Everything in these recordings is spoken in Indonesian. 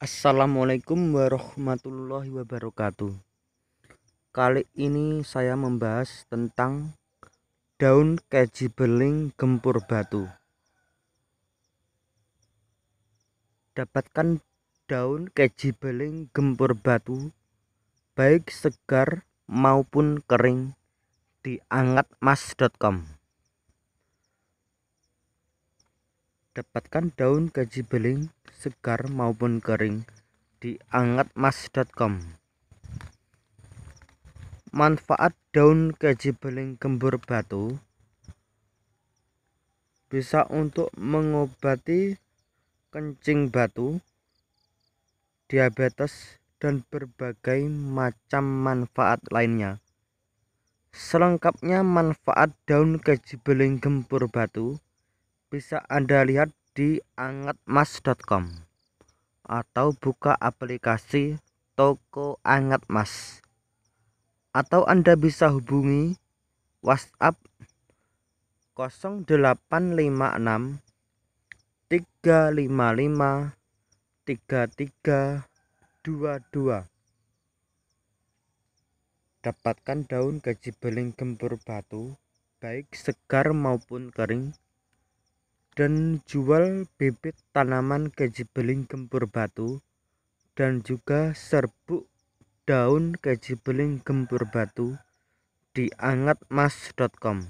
Assalamualaikum warahmatullahi wabarakatuh. Kali ini saya membahas tentang daun keji beling gempur batu. Dapatkan daun keji beling gempur batu baik segar maupun kering di angatmas.com. Dapatkan daun keji beling segar maupun kering di angatmas.com. Manfaat daun keji beling gembur batu bisa untuk mengobati kencing batu, diabetes, dan berbagai macam manfaat lainnya. Selengkapnya manfaat daun keji beling gempur batu bisa Anda lihat di angatmas.com atau buka aplikasi Toko angetmas atau Anda bisa hubungi WhatsApp 0856 355 3322 Dapatkan daun gaji beling gempur batu baik segar maupun kering dan jual bibit tanaman kejibeling gempur batu dan juga serbuk daun kejibeling gempur batu di angatmas.com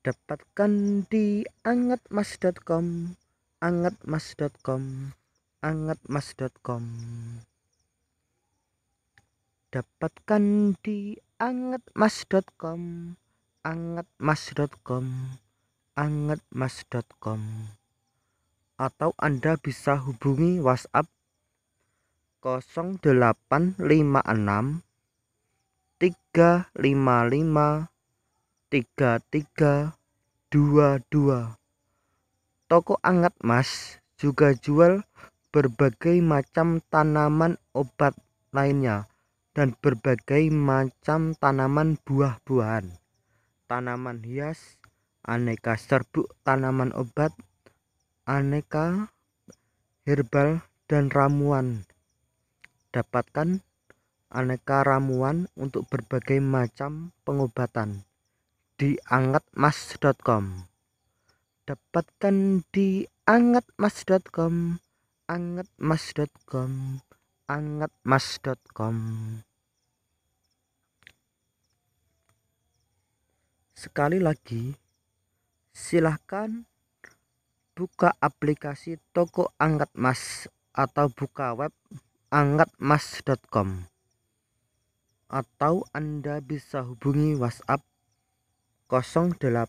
dapatkan di angatmas.com angatmas.com angatmas.com dapatkan di angatmas.com angatmas.com angetmas.com atau Anda bisa hubungi WhatsApp 0856 355 3322 Toko Angat Mas juga jual berbagai macam tanaman obat lainnya dan berbagai macam tanaman buah-buahan, tanaman hias, aneka serbuk tanaman obat, aneka herbal dan ramuan. Dapatkan aneka ramuan untuk berbagai macam pengobatan di angatmas.com. Dapatkan di angatmas.com, angatmas.com, angatmas.com. Sekali lagi, silahkan buka aplikasi toko angkat mas atau buka web angkatmas.com atau Anda bisa hubungi WhatsApp 0856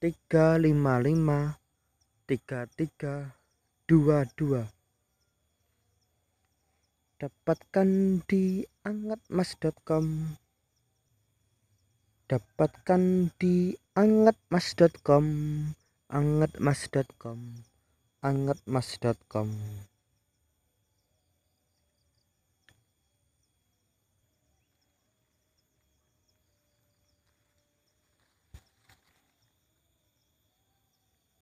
355 3322 dapatkan di angkatmas.com Dapatkan di angetmas.com angetmas.com angetmas.com